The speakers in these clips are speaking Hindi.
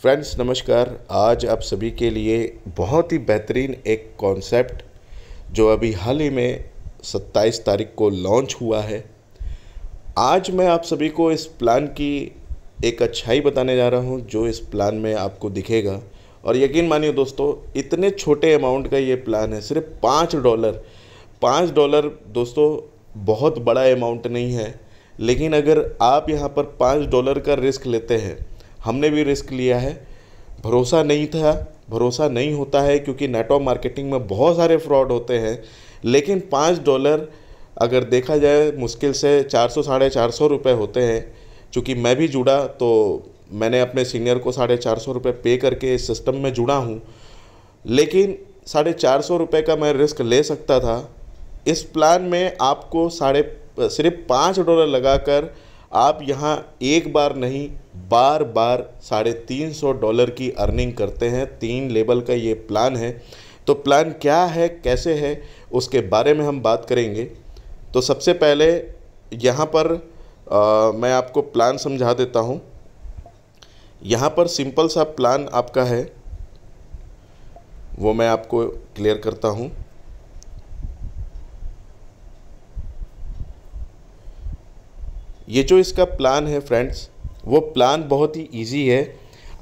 फ्रेंड्स नमस्कार आज आप सभी के लिए बहुत ही बेहतरीन एक कॉन्सेप्ट जो अभी हाल ही में 27 तारीख को लॉन्च हुआ है आज मैं आप सभी को इस प्लान की एक अच्छाई बताने जा रहा हूँ जो इस प्लान में आपको दिखेगा और यकीन मानिए दोस्तों इतने छोटे अमाउंट का ये प्लान है सिर्फ पाँच डॉलर पाँच डॉलर दोस्तों बहुत बड़ा अमाउंट नहीं है लेकिन अगर आप यहाँ पर पाँच डॉलर का रिस्क लेते हैं हमने भी रिस्क लिया है भरोसा नहीं था भरोसा नहीं होता है क्योंकि नेटवर्क मार्केटिंग में बहुत सारे फ्रॉड होते हैं लेकिन पाँच डॉलर अगर देखा जाए मुश्किल से चार सौ साढ़े चार सौ रुपये होते हैं चूँकि मैं भी जुड़ा तो मैंने अपने सीनियर को साढ़े चार सौ रुपये पे करके इस सिस्टम में जुड़ा हूँ लेकिन साढ़े चार सौ रुपये का मैं रिस्क ले सकता था इस प्लान में आपको साढ़े सिर्फ पाँच डॉलर लगाकर आप यहाँ एक बार नहीं बार बार साढ़े तीन सौ डॉलर की अर्निंग करते हैं तीन लेवल का ये प्लान है तो प्लान क्या है कैसे है उसके बारे में हम बात करेंगे तो सबसे पहले यहाँ पर आ, मैं आपको प्लान समझा देता हूँ यहाँ पर सिंपल सा प्लान आपका है वो मैं आपको क्लियर करता हूँ ये जो इसका प्लान है फ्रेंड्स वो प्लान बहुत ही ईजी है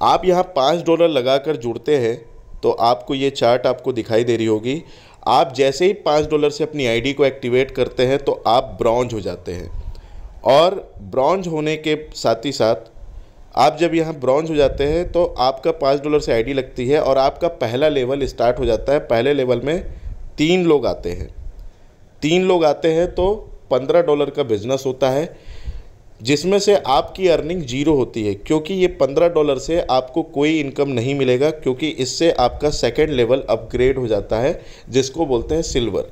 आप यहाँ पाँच डॉलर लगा कर जुड़ते हैं तो आपको ये चार्ट आपको दिखाई दे रही होगी आप जैसे ही पाँच डॉलर से अपनी आईडी को एक्टिवेट करते हैं तो आप ब्रॉन्ज हो जाते हैं और ब्रॉन्ज होने के साथ ही साथ आप जब यहाँ ब्रॉन्ज हो जाते हैं तो आपका पाँच डॉलर से आईडी लगती है और आपका पहला लेवल स्टार्ट हो जाता है पहले लेवल में तीन लोग आते हैं तीन लोग आते हैं तो पंद्रह डॉलर का बिजनेस होता है जिसमें से आपकी अर्निंग जीरो होती है क्योंकि ये पंद्रह डॉलर से आपको कोई इनकम नहीं मिलेगा क्योंकि इससे आपका सेकेंड लेवल अपग्रेड हो जाता है जिसको बोलते हैं सिल्वर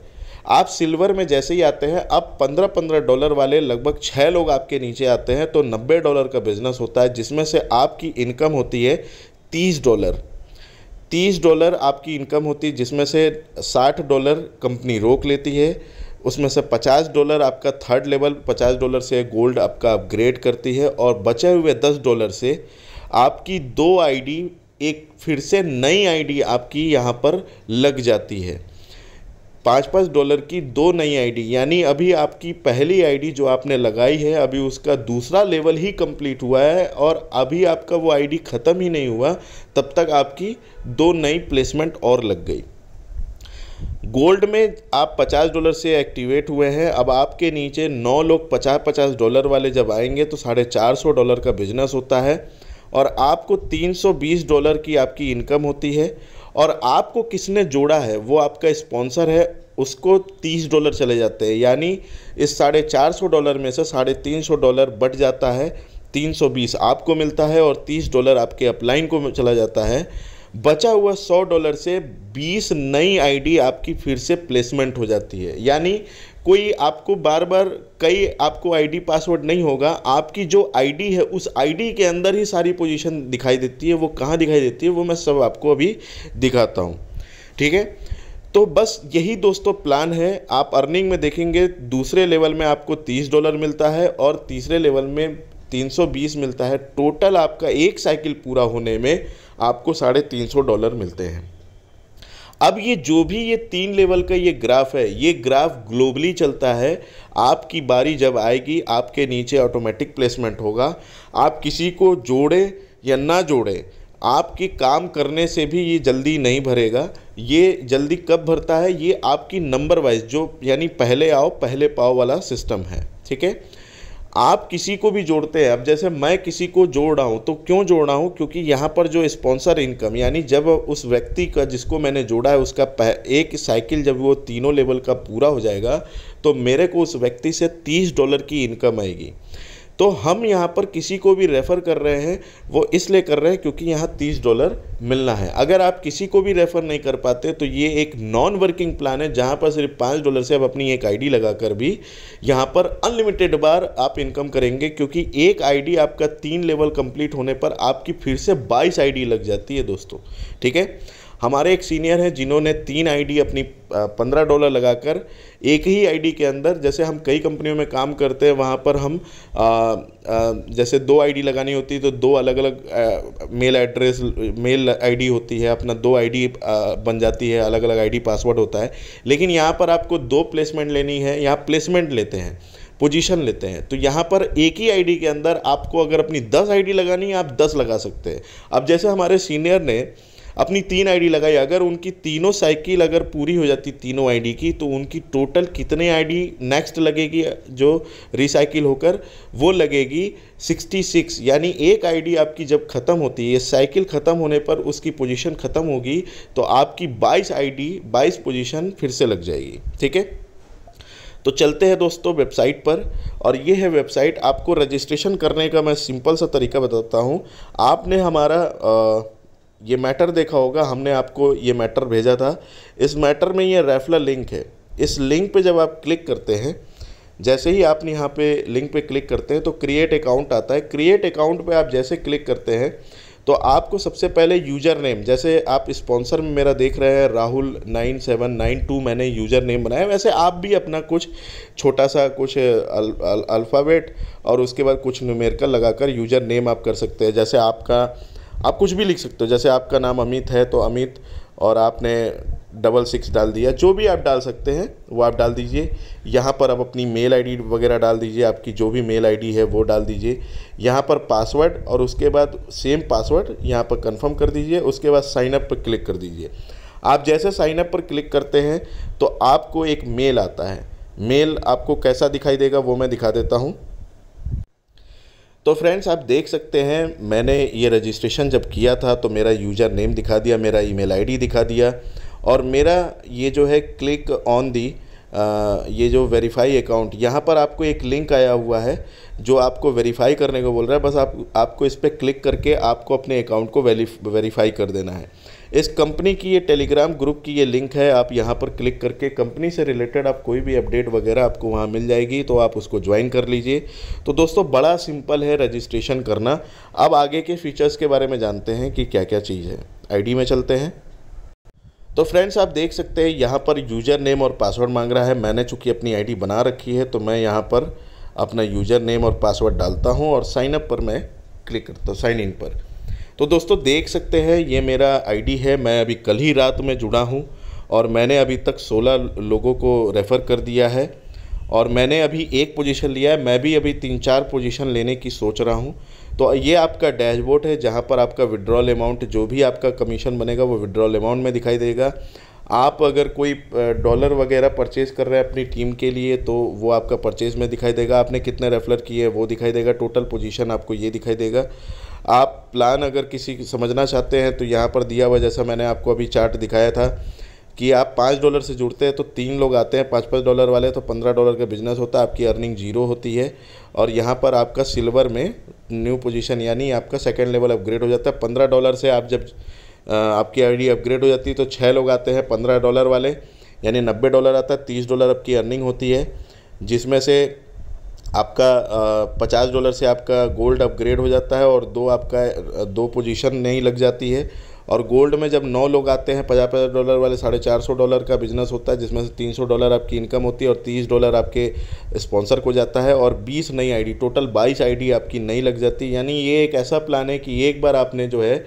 आप सिल्वर में जैसे ही आते हैं अब पंद्रह पंद्रह डॉलर वाले लगभग छः लोग आपके नीचे आते हैं तो नब्बे डॉलर का बिजनेस होता है जिसमें से आपकी इनकम होती है तीस डॉलर तीस डॉलर आपकी इनकम होती है जिसमें से साठ डॉलर कंपनी रोक लेती है उसमें से 50 डॉलर आपका थर्ड लेवल 50 डॉलर से गोल्ड आपका अपग्रेड करती है और बचे हुए 10 डॉलर से आपकी दो आईडी एक फिर से नई आईडी आपकी यहाँ पर लग जाती है पाँच पाँच डॉलर की दो नई आईडी यानी अभी आपकी पहली आईडी जो आपने लगाई है अभी उसका दूसरा लेवल ही कंप्लीट हुआ है और अभी आपका वो आईडी ख़त्म ही नहीं हुआ तब तक आपकी दो नई प्लेसमेंट और लग गई गोल्ड में आप 50 डॉलर से एक्टिवेट हुए हैं अब आपके नीचे नौ लोग 50-50 डॉलर वाले जब आएंगे तो साढ़े चार सौ डॉलर का बिजनेस होता है और आपको 320 डॉलर की आपकी इनकम होती है और आपको किसने जोड़ा है वो आपका स्पॉन्सर है उसको 30 डॉलर चले जाते हैं यानी इस साढ़े चार सौ डॉलर में से साढ़े तीन सौ डॉलर बढ़ जाता है 320 आपको मिलता है और 30 डॉलर आपके अपलाइन को चला जाता है बचा हुआ सौ डॉलर से बीस नई आईडी आपकी फिर से प्लेसमेंट हो जाती है यानी कोई आपको बार बार कई आपको आईडी पासवर्ड नहीं होगा आपकी जो आईडी है उस आईडी के अंदर ही सारी पोजीशन दिखाई देती है वो कहाँ दिखाई देती है वो मैं सब आपको अभी दिखाता हूँ ठीक है तो बस यही दोस्तों प्लान है आप अर्निंग में देखेंगे दूसरे लेवल में आपको तीस डॉलर मिलता है और तीसरे लेवल में 320 मिलता है टोटल आपका एक साइकिल पूरा होने में आपको साढ़े तीन सौ डॉलर मिलते हैं अब ये जो भी ये तीन लेवल का ये ग्राफ है ये ग्राफ ग्लोबली चलता है आपकी बारी जब आएगी आपके नीचे ऑटोमेटिक प्लेसमेंट होगा आप किसी को जोड़े या ना जोड़े आपके काम करने से भी ये जल्दी नहीं भरेगा ये जल्दी कब भरता है ये आपकी नंबर वाइज जो यानी पहले आओ पहले पाओ वाला सिस्टम है ठीक है आप किसी को भी जोड़ते हैं अब जैसे मैं किसी को जोड़ रहा हूँ तो क्यों जोड़ रहा हूँ क्योंकि यहाँ पर जो स्पॉन्सर इनकम यानी जब उस व्यक्ति का जिसको मैंने जोड़ा है उसका एक साइकिल जब वो तीनों लेवल का पूरा हो जाएगा तो मेरे को उस व्यक्ति से तीस डॉलर की इनकम आएगी तो हम यहाँ पर किसी को भी रेफ़र कर रहे हैं वो इसलिए कर रहे हैं क्योंकि यहाँ तीस डॉलर मिलना है अगर आप किसी को भी रेफ़र नहीं कर पाते तो ये एक नॉन वर्किंग प्लान है जहाँ पर सिर्फ पाँच डॉलर से आप अपनी एक आईडी लगाकर भी यहाँ पर अनलिमिटेड बार आप इनकम करेंगे क्योंकि एक डी आपका तीन लेवल कम्प्लीट होने पर आपकी फिर से बाईस डी लग जाती है दोस्तों ठीक है हमारे एक सीनियर हैं जिन्होंने तीन डी अपनी पंद्रह डॉलर लगाकर एक ही आईडी के अंदर जैसे हम कई कंपनियों में काम करते हैं वहाँ पर हम आ, आ, जैसे दो आईडी लगानी होती है तो दो अलग अलग मेल एड्रेस मेल आईडी होती है अपना दो आईडी बन जाती है अलग अलग आईडी पासवर्ड होता है लेकिन यहाँ पर आपको दो प्लेसमेंट लेनी है यहाँ प्लेसमेंट लेते हैं पोजीशन लेते हैं तो यहाँ पर एक ही आईडी के अंदर आपको अगर अपनी दस आईडी लगानी है आप दस लगा सकते हैं अब जैसे हमारे सीनियर ने अपनी तीन आईडी लगाई अगर उनकी तीनों साइकिल अगर पूरी हो जाती तीनों आईडी की तो उनकी टोटल कितने आईडी नेक्स्ट लगेगी जो रिसाइकिल होकर वो लगेगी 66 यानी एक आईडी आपकी जब ख़त्म होती है साइकिल ख़त्म होने पर उसकी पोजीशन ख़त्म होगी तो आपकी 22 आईडी 22 पोजीशन फिर से लग जाएगी ठीक है तो चलते हैं दोस्तों वेबसाइट पर और ये है वेबसाइट आपको रजिस्ट्रेशन करने का मैं सिंपल सा तरीका बताता हूँ आपने हमारा आ, ये मैटर देखा होगा हमने आपको ये मैटर भेजा था इस मैटर में ये रेफला लिंक है इस लिंक पे जब आप क्लिक करते हैं जैसे ही आप यहाँ पे लिंक पे क्लिक करते हैं तो क्रिएट अकाउंट आता है क्रिएट अकाउंट पे आप जैसे क्लिक करते हैं तो आपको सबसे पहले यूज़र नेम जैसे आप स्पॉन्सर में मेरा देख रहे हैं Rahul nine seven nine two मैंने यूज़र नेम बनाया वैसे आप भी अपना कुछ छोटा सा कुछ अल, अल, अल्फ़ाबेट और उसके बाद कुछ न्यूमेरिकल लगाकर यूज़र नेम आप कर सकते हैं जैसे आपका आप कुछ भी लिख सकते हो जैसे आपका नाम अमित है तो अमित और आपने डबल सिक्स डाल दिया जो भी आप डाल सकते हैं वो आप डाल दीजिए यहाँ पर आप अपनी मेल आईडी वगैरह डाल दीजिए आपकी जो भी मेल आईडी है वो डाल दीजिए यहाँ पर पासवर्ड और उसके बाद सेम पासवर्ड यहाँ पर कंफर्म कर दीजिए उसके बाद साइन अप पर क्लिक कर दीजिए आप जैसे साइन अप पर क्लिक करते हैं तो आपको एक मेल आता है मेल आपको कैसा दिखाई देगा वो मैं दिखा देता हूँ तो फ्रेंड्स आप देख सकते हैं मैंने ये रजिस्ट्रेशन जब किया था तो मेरा यूज़र नेम दिखा दिया मेरा ईमेल आईडी दिखा दिया और मेरा ये जो है क्लिक ऑन दी ये जो वेरीफाई अकाउंट यहाँ पर आपको एक लिंक आया हुआ है जो आपको वेरीफाई करने को बोल रहा है बस आप आपको इस पर क्लिक करके आपको अपने अकाउंट को वेरीफाई कर देना है इस कंपनी की ये टेलीग्राम ग्रुप की ये लिंक है आप यहाँ पर क्लिक करके कंपनी से रिलेटेड आप कोई भी अपडेट वगैरह आपको वहाँ मिल जाएगी तो आप उसको ज्वाइन कर लीजिए तो दोस्तों बड़ा सिंपल है रजिस्ट्रेशन करना अब आगे के फीचर्स के बारे में जानते हैं कि क्या क्या चीज़ है आई में चलते हैं तो फ्रेंड्स आप देख सकते हैं यहाँ पर यूज़र नेम और पासवर्ड मांग रहा है मैंने चूँकि अपनी आईडी बना रखी है तो मैं यहाँ पर अपना यूज़र नेम और पासवर्ड डालता हूँ और साइनअप पर मैं क्लिक करता हूँ साइन इन पर तो दोस्तों देख सकते हैं ये मेरा आईडी है मैं अभी कल ही रात में जुड़ा हूँ और मैंने अभी तक 16 लोगों को रेफ़र कर दिया है और मैंने अभी एक पोजीशन लिया है मैं भी अभी तीन चार पोजीशन लेने की सोच रहा हूँ तो ये आपका डैशबोर्ड है जहाँ पर आपका विड्रॉल अमाउंट जो भी आपका कमीशन बनेगा वो विड्रॉल अमाउंट में दिखाई देगा आप अगर कोई डॉलर वगैरह परचेज कर रहे हैं अपनी टीम के लिए तो वो आपका परचेज में दिखाई देगा आपने कितने रेफलर किए वो दिखाई देगा टोटल पोजीशन आपको ये दिखाई देगा आप प्लान अगर किसी की समझना चाहते हैं तो यहाँ पर दिया हुआ जैसा मैंने आपको अभी चार्ट दिखाया था कि आप पाँच डॉलर से जुड़ते हैं तो तीन लोग आते हैं पाँच पाँच डॉलर वाले तो पंद्रह डॉलर का बिजनेस होता है आपकी अर्निंग जीरो होती है और यहाँ पर आपका सिल्वर में न्यू पोजीशन यानी आपका सेकेंड लेवल अपग्रेड हो जाता है पंद्रह डॉलर से आप जब आपकी आईडी अपग्रेड हो जाती है तो छः लोग आते हैं पंद्रह डॉलर वाले यानी नब्बे डॉलर आता है तीस डॉलर आपकी अर्निंग होती है जिसमें से आपका पचास डॉलर से आपका गोल्ड अपग्रेड हो जाता है और दो आपका दो पोजीशन नहीं लग जाती है और गोल्ड में जब नौ लोग आते हैं पचास पचास डॉलर वाले साढ़े चार सौ डॉलर का बिजनेस होता है जिसमें से तीन सौ डॉलर आपकी इनकम होती है और तीस डॉलर आपके स्पॉन्सर को जाता है और बीस नई आईडी टोटल बाईस आईडी आपकी नई लग जाती यानी ये एक ऐसा प्लान है कि एक बार आपने जो है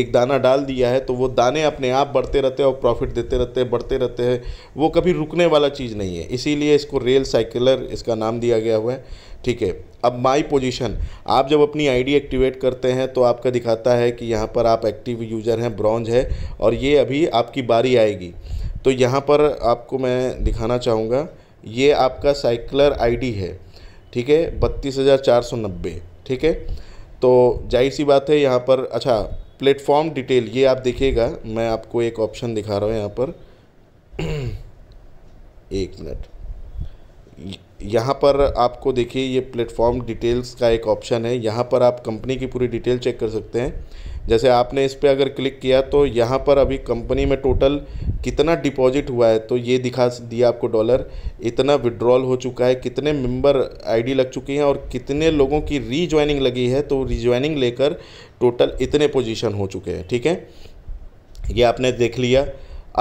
एक दाना डाल दिया है तो वो दाने अपने आप बढ़ते रहते हैं और प्रॉफिट देते रहते हैं बढ़ते रहते हैं वो कभी रुकने वाला चीज़ नहीं है इसीलिए इसको रेल साइकिलर इसका नाम दिया गया हुआ है ठीक है अब माय पोजीशन आप जब अपनी आईडी एक्टिवेट करते हैं तो आपका दिखाता है कि यहाँ पर आप एक्टिव यूज़र हैं ब्रॉन्ज है और ये अभी आपकी बारी आएगी तो यहाँ पर आपको मैं दिखाना चाहूँगा ये आपका साइकिलर आईडी है ठीक है बत्तीस हज़ार चार सौ नब्बे ठीक है तो जाहिर सी बात है यहाँ पर अच्छा प्लेटफॉर्म डिटेल ये आप देखिएगा मैं आपको एक ऑप्शन दिखा रहा हूँ यहाँ पर एक मिनट यहाँ पर आपको देखिए ये प्लेटफॉर्म डिटेल्स का एक ऑप्शन है यहाँ पर आप कंपनी की पूरी डिटेल चेक कर सकते हैं जैसे आपने इस पर अगर क्लिक किया तो यहाँ पर अभी कंपनी में टोटल कितना डिपॉजिट हुआ है तो ये दिखा दिया आपको डॉलर इतना विड्रॉल हो चुका है कितने मेंबर आईडी लग चुकी हैं और कितने लोगों की रीज्वाइनिंग लगी है तो रीज्वाइनिंग लेकर टोटल इतने पोजीशन हो चुके हैं ठीक है ये आपने देख लिया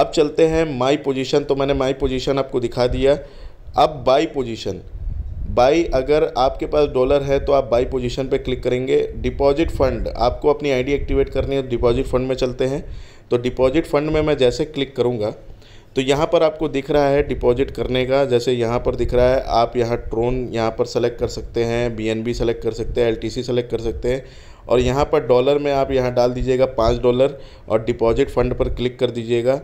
अब चलते हैं माई पोजिशन तो मैंने माई पोजिशन आपको दिखा दिया अब बाई पोजीशन बाई अगर आपके पास डॉलर है तो आप बाई पोजीशन पे क्लिक करेंगे डिपॉजिट फंड आपको अपनी आईडी एक्टिवेट करनी है डिपॉजिट तो फंड में चलते हैं तो डिपॉजिट फंड में मैं जैसे क्लिक करूँगा तो यहाँ पर आपको दिख रहा है डिपॉजिट करने का जैसे यहाँ पर दिख रहा है आप यहाँ ट्रोन यहाँ पर सेलेक्ट कर सकते हैं बी एन बी सेलेक्ट कर सकते हैं एल टी सी सेलेक्ट कर सकते हैं और यहाँ पर डॉलर में आप यहाँ डाल दीजिएगा पाँच डॉलर और डिपॉजिट फंड पर क्लिक कर दीजिएगा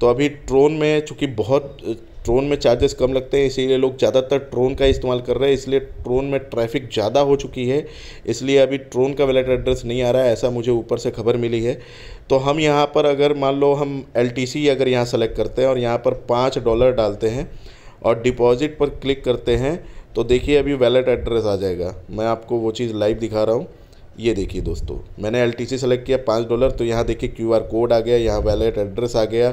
तो अभी ट्रोन में चूँकि बहुत ट्रोन में चार्जेस कम लगते हैं इसीलिए लोग ज़्यादातर ट्रोन का इस्तेमाल कर रहे हैं इसलिए ट्रोन में ट्रैफिक ज़्यादा हो चुकी है इसलिए अभी ट्रोन का वैलेट एड्रेस नहीं आ रहा है ऐसा मुझे ऊपर से खबर मिली है तो हम यहाँ पर अगर मान लो हम एल अगर यहाँ सेलेक्ट करते हैं और यहाँ पर पाँच डॉलर डालते हैं और डिपॉज़िट पर क्लिक करते हैं तो देखिए अभी वैलेट एड्रेस आ जाएगा मैं आपको वो चीज़ लाइव दिखा रहा हूँ ये देखिए दोस्तों मैंने एल टी सेलेक्ट किया पाँच डॉलर तो यहाँ देखिए क्यू कोड आ गया यहाँ वैलेट एड्रेस आ गया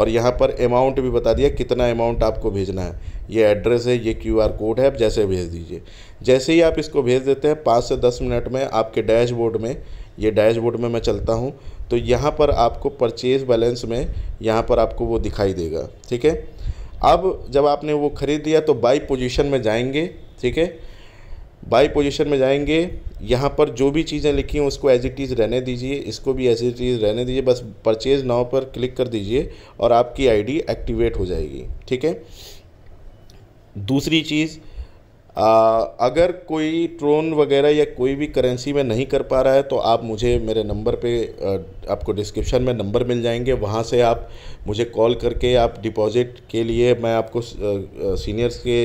और यहाँ पर अमाउंट भी बता दिया कितना अमाउंट आपको भेजना है ये एड्रेस है ये क्यू कोड है आप जैसे भेज दीजिए जैसे ही आप इसको भेज देते हैं पाँच से दस मिनट में आपके डैशबोर्ड में ये डैशबोर्ड में मैं चलता हूँ तो यहाँ पर आपको परचेज बैलेंस में यहाँ पर आपको वो दिखाई देगा ठीक है अब जब आपने वो ख़रीद दिया तो बाई पोजिशन में जाएंगे ठीक है बाई पोजीशन में जाएंगे यहाँ पर जो भी चीज़ें लिखी हैं उसको एज इट इज़ रहने दीजिए इसको भी एज इट इज़ रहने दीजिए बस परचेज़ नाव पर क्लिक कर दीजिए और आपकी आईडी एक्टिवेट हो जाएगी ठीक है दूसरी चीज़ अगर कोई ट्रोन वगैरह या कोई भी करेंसी में नहीं कर पा रहा है तो आप मुझे मेरे नंबर पे आपको डिस्क्रिप्शन में नंबर मिल जाएंगे वहाँ से आप मुझे कॉल करके आप डिपॉज़िट के लिए मैं आपको सीनियर्स के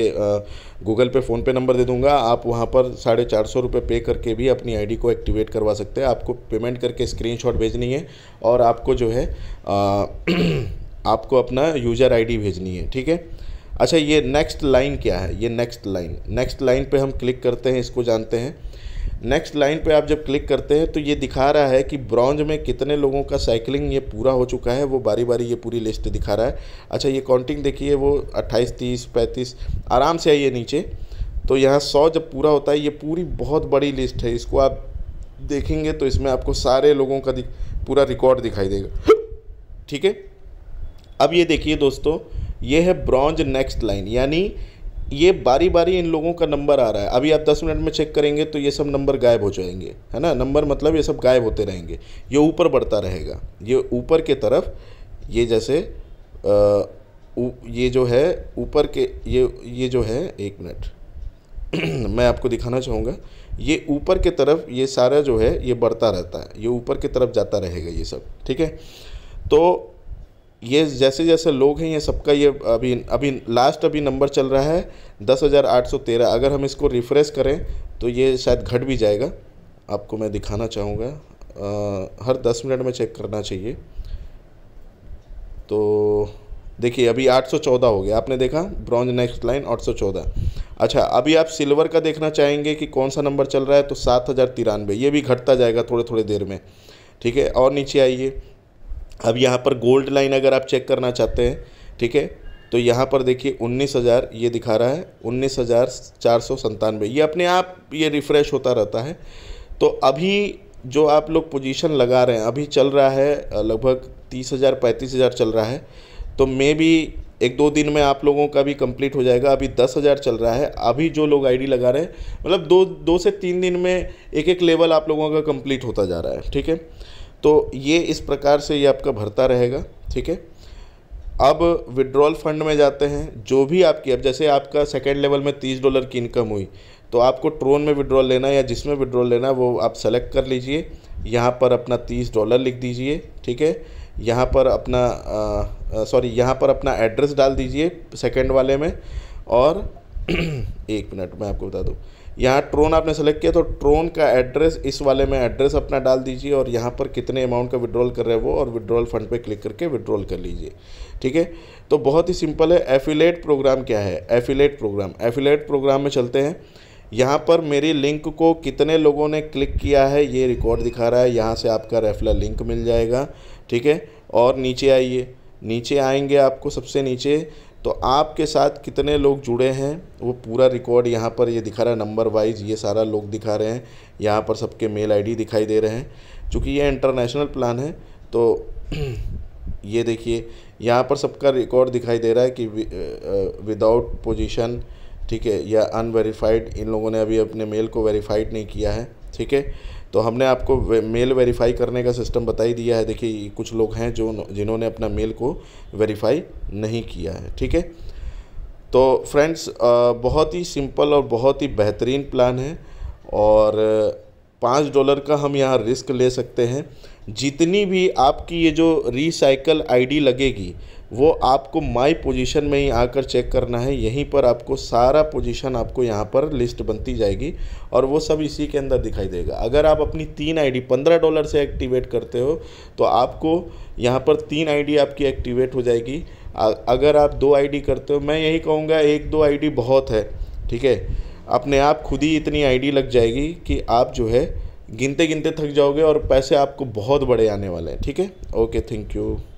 गूगल पे फ़ोन पे नंबर दे दूँगा आप वहाँ पर साढ़े चार सौ रुपये पे करके भी अपनी आईडी को एक्टिवेट करवा सकते हैं आपको पेमेंट करके स्क्रीन भेजनी है और आपको जो है आपको अपना यूज़र आई भेजनी है ठीक है अच्छा ये नेक्स्ट लाइन क्या है ये नेक्स्ट लाइन नेक्स्ट लाइन पे हम क्लिक करते हैं इसको जानते हैं नेक्स्ट लाइन पे आप जब क्लिक करते हैं तो ये दिखा रहा है कि ब्रॉन्ज में कितने लोगों का साइकिलिंग ये पूरा हो चुका है वो बारी बारी ये पूरी लिस्ट दिखा रहा है अच्छा ये काउंटिंग देखिए वो अट्ठाईस तीस पैंतीस आराम से आइए नीचे तो यहाँ सौ जब पूरा होता है ये पूरी बहुत बड़ी लिस्ट है इसको आप देखेंगे तो इसमें आपको सारे लोगों का पूरा रिकॉर्ड दिखाई देगा ठीक है अब ये देखिए दोस्तों ये है ब्रॉन्ज नेक्स्ट लाइन यानी ये बारी बारी इन लोगों का नंबर आ रहा है अभी आप 10 मिनट में चेक करेंगे तो ये सब नंबर गायब हो जाएंगे है ना नंबर मतलब ये सब गायब होते रहेंगे ये ऊपर बढ़ता रहेगा ये ऊपर के तरफ ये जैसे आ, ये जो है ऊपर के ये ये जो है एक मिनट मैं आपको दिखाना चाहूँगा ये ऊपर के तरफ ये सारा जो है ये बढ़ता रहता है ये ऊपर की तरफ जाता रहेगा ये सब ठीक है तो ये जैसे जैसे लोग हैं ये सबका ये अभी अभी लास्ट अभी नंबर चल रहा है दस हज़ार आठ सौ तेरह अगर हम इसको रिफ़्रेश करें तो ये शायद घट भी जाएगा आपको मैं दिखाना चाहूँगा हर दस मिनट में चेक करना चाहिए तो देखिए अभी 814 हो गया आपने देखा ब्रॉन्ज नेक्स्ट लाइन 814 अच्छा अभी आप सिल्वर का देखना चाहेंगे कि कौन सा नंबर चल रहा है तो सात हज़ार तिरानवे ये भी घटता जाएगा थोड़े थोड़े देर में ठीक है और नीचे आइए अब यहाँ पर गोल्ड लाइन अगर आप चेक करना चाहते हैं ठीक है तो यहाँ पर देखिए उन्नीस हज़ार ये दिखा रहा है उन्नीस हज़ार चार सौ संतानवे ये अपने आप ये रिफ़्रेश होता रहता है तो अभी जो आप लोग पोजीशन लगा रहे हैं अभी चल रहा है लगभग तीस हज़ार पैंतीस हज़ार चल रहा है तो मे भी एक दो दिन में आप लोगों का भी कंप्लीट हो जाएगा अभी दस हज़ार चल रहा है अभी जो लोग आईडी लगा रहे हैं मतलब दो दो से तीन दिन में एक एक लेवल आप लोगों का कंप्लीट होता जा रहा है ठीक है तो ये इस प्रकार से ये आपका भरता रहेगा ठीक है अब विड्रॉल फंड में जाते हैं जो भी आपकी अब जैसे आपका सेकेंड लेवल में तीस डॉलर की इनकम हुई तो आपको ट्रोन में विड्रॉल लेना या जिसमें विड्रॉल लेना वो आप सेलेक्ट कर लीजिए यहाँ पर अपना तीस डॉलर लिख दीजिए ठीक है यहाँ पर अपना सॉरी यहाँ पर अपना एड्रेस डाल दीजिए सेकेंड वाले में और एक मिनट मैं आपको बता दूँ यहाँ ट्रोन आपने सेलेक्ट किया तो ट्रोन का एड्रेस इस वाले में एड्रेस अपना डाल दीजिए और यहाँ पर कितने अमाउंट का विड्रॉल कर रहे हैं वो और विड्रॉल फंड पे क्लिक करके विड्रॉल कर लीजिए ठीक है तो बहुत ही सिंपल है एफिलेट प्रोग्राम क्या है एफिलेट प्रोग्राम एफिलेट प्रोग्राम में चलते हैं यहाँ पर मेरी लिंक को कितने लोगों ने क्लिक किया है ये रिकॉर्ड दिखा रहा है यहाँ से आपका रेफला लिंक मिल जाएगा ठीक है और नीचे आइए नीचे आएंगे आपको सबसे नीचे तो आपके साथ कितने लोग जुड़े हैं वो पूरा रिकॉर्ड यहाँ पर ये दिखा रहा है नंबर वाइज ये सारा लोग दिखा रहे हैं यहाँ पर सबके मेल आईडी दिखाई दे रहे हैं चूँकि ये इंटरनेशनल प्लान है तो ये देखिए यहाँ पर सबका रिकॉर्ड दिखाई दे रहा है कि विदाउट पोजीशन ठीक है या अनवेरीफाइड इन लोगों ने अभी अपने मेल को वेरीफाइड नहीं किया है ठीक है तो हमने आपको मेल वेरीफाई करने का सिस्टम बता ही दिया है देखिए कुछ लोग हैं जो जिन्होंने अपना मेल को वेरीफाई नहीं किया है ठीक है तो फ्रेंड्स बहुत ही सिंपल और बहुत ही बेहतरीन प्लान है और पाँच डॉलर का हम यहाँ रिस्क ले सकते हैं जितनी भी आपकी ये जो रिसाइकल आईडी लगेगी वो आपको माई पोजिशन में ही आकर चेक करना है यहीं पर आपको सारा पोजिशन आपको यहाँ पर लिस्ट बनती जाएगी और वो सब इसी के अंदर दिखाई देगा अगर आप अपनी तीन आईडी पंद्रह डॉलर से एक्टिवेट करते हो तो आपको यहाँ पर तीन आईडी आपकी एक्टिवेट हो जाएगी अगर आप दो आईडी करते हो मैं यही कहूँगा एक दो डी बहुत है ठीक है अपने आप खुद ही इतनी डी लग जाएगी कि आप जो है गिनते गिनते थक जाओगे और पैसे आपको बहुत बड़े आने वाले हैं ठीक है ओके थैंक यू